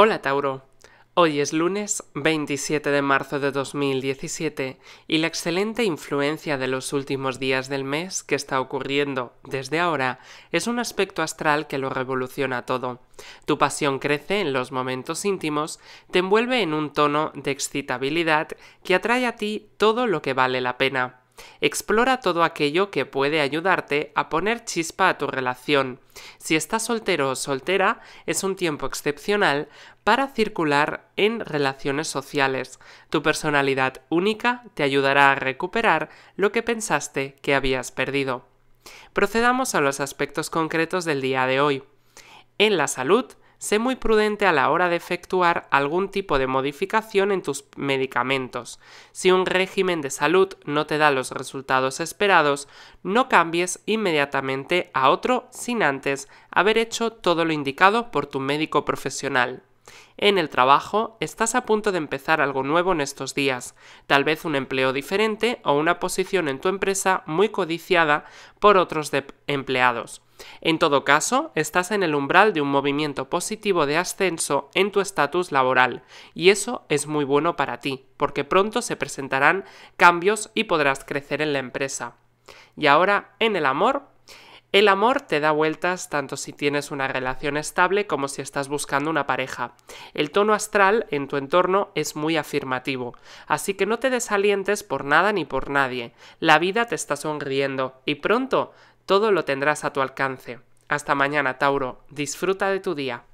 Hola Tauro, hoy es lunes 27 de marzo de 2017 y la excelente influencia de los últimos días del mes que está ocurriendo desde ahora es un aspecto astral que lo revoluciona todo. Tu pasión crece en los momentos íntimos, te envuelve en un tono de excitabilidad que atrae a ti todo lo que vale la pena. Explora todo aquello que puede ayudarte a poner chispa a tu relación. Si estás soltero o soltera, es un tiempo excepcional para circular en relaciones sociales. Tu personalidad única te ayudará a recuperar lo que pensaste que habías perdido. Procedamos a los aspectos concretos del día de hoy. En la salud, sé muy prudente a la hora de efectuar algún tipo de modificación en tus medicamentos. Si un régimen de salud no te da los resultados esperados, no cambies inmediatamente a otro sin antes haber hecho todo lo indicado por tu médico profesional. En el trabajo estás a punto de empezar algo nuevo en estos días, tal vez un empleo diferente o una posición en tu empresa muy codiciada por otros empleados. En todo caso, estás en el umbral de un movimiento positivo de ascenso en tu estatus laboral, y eso es muy bueno para ti, porque pronto se presentarán cambios y podrás crecer en la empresa. Y ahora, en el amor, el amor te da vueltas tanto si tienes una relación estable como si estás buscando una pareja. El tono astral en tu entorno es muy afirmativo, así que no te desalientes por nada ni por nadie. La vida te está sonriendo y pronto todo lo tendrás a tu alcance. Hasta mañana, Tauro. Disfruta de tu día.